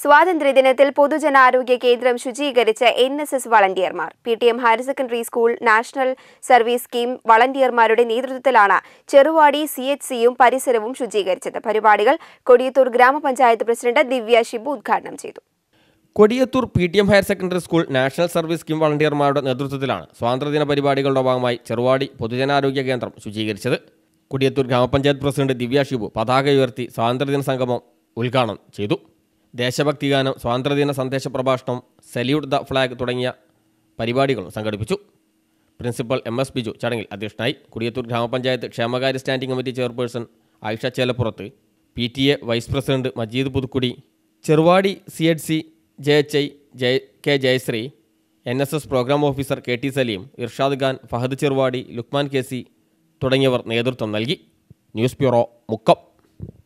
സ്വാതന്ത്ര്യദിനത്തിൽ പൊതുജനാരോഗ്യ കേന്ദ്രം ശുചീകരിച്ച എൻ എസ് എസ് വളണ്ടിയർമാർ P T M higher secondary school national service scheme വളണ്ടിയർമാരുടെ നേതൃത്വത്തിലാണ് ചെറുവാടി സി എച്ച് സിയും പരിസരവും ശുചീകരിച്ചത് പരിപാടികൾ കൊടിയത്തൂർ ഗ്രാമപഞ്ചായത്ത് പ്രസിഡന്റ് ദിവ്യ ഷിബു ഉദ്ഘാടനം ചെയ്തു Kodiyathur P T M higher secondary school national service scheme വളണ്ടിയർമാരുടെ നേതൃത്വത്തിലാണ് സ്വാതന്ത്ര്യദിന പരിപാടികളുടെ ഭാഗമായി ചെറുവാടി പൊതുജനാരോഗ്യ കേന്ദ്രം ശുചീകരിച്ചത് കൊടിയത്തൂർ ഗ്രാമപഞ്ചായത്ത് പ്രസിഡന്റ് ദിവ്യ ഷിബു പതാക ഉയർത്തി സ്വാതന്ത്ര്യദിന സംഗമം ഉദ്ഘാടനം ചെയ്തു ദേശഭക്തിഗാനം സ്വാതന്ത്ര്യദിന സന്ദേശ പ്രഭാഷണം സല്യൂട്ട് ദ ഫ്ലാഗ് തുടങ്ങിയ പരിപാടികളും സംഘടിപ്പിച്ചു പ്രിൻസിപ്പൽ എം എസ് ബിജു ചടങ്ങിൽ അധ്യക്ഷനായി കുടിയത്തൂർ ഗ്രാമപഞ്ചായത്ത് ക്ഷേമകാര്യ standing committee chairperson Ayisha Chelappurath P T A vice president Majeed Puthukkudi Cheruvadi C H C J H I Jaya K Jayasree N S S programme officer K T Saleem Irshad Khan Fahad Cheruvadi Luqman K C തുടങ്ങിയവർ നേതൃത്വം നൽകി ന്യൂസ് ബ്യൂറോ മുക്കം